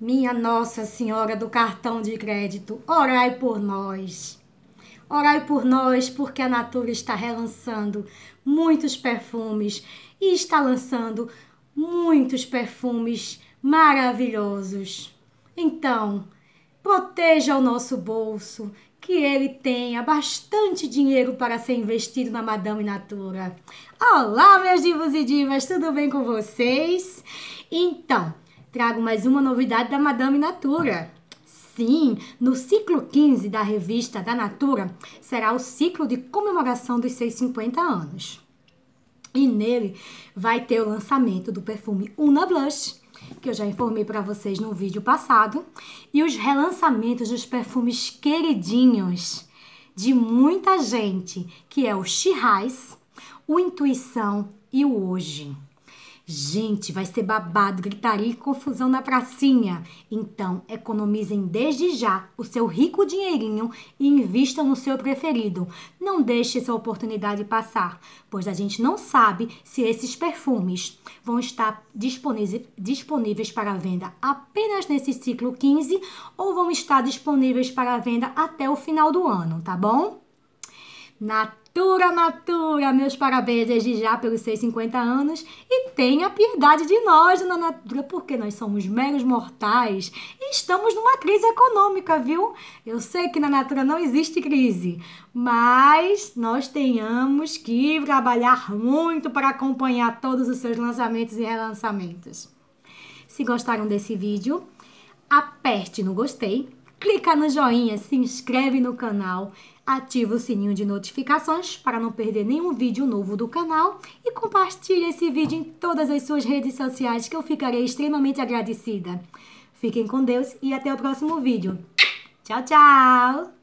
Minha Nossa Senhora do cartão de crédito, orai por nós. Orai por nós, porque a Natura está relançando muitos perfumes e está lançando muitos perfumes maravilhosos. Então, proteja o nosso bolso, que ele tenha bastante dinheiro para ser investido na Madame Natura. Olá, meus divos e divas, tudo bem com vocês? Então, trago mais uma novidade da Madame Natura. Sim, no ciclo 15 da revista da Natura será o ciclo de comemoração dos seus 50 anos. E nele vai ter o lançamento do perfume Una Blush, que eu já informei para vocês no vídeo passado, e os relançamentos dos perfumes queridinhos de muita gente, que é o She o Intuição e o Hoje. Gente, vai ser babado, gritaria e confusão na pracinha. Então, economizem desde já o seu rico dinheirinho e invistam no seu preferido. Não deixe essa oportunidade passar, pois a gente não sabe se esses perfumes vão estar disponíveis para venda apenas nesse ciclo 15 ou vão estar disponíveis para venda até o final do ano, tá bom? Natura Natura, meus parabéns desde já pelos seus 50 anos e tenha piedade de nós, Dona Natura, porque nós somos meros mortais e estamos numa crise econômica, viu? Eu sei que na Natura não existe crise, mas nós tenhamos que trabalhar muito para acompanhar todos os seus lançamentos e relançamentos. Se gostaram desse vídeo, aperte no gostei, clica no joinha, se inscreve no canal, ativa o sininho de notificações para não perder nenhum vídeo novo do canal e compartilha esse vídeo em todas as suas redes sociais que eu ficarei extremamente agradecida. Fiquem com Deus e até o próximo vídeo. Tchau, tchau!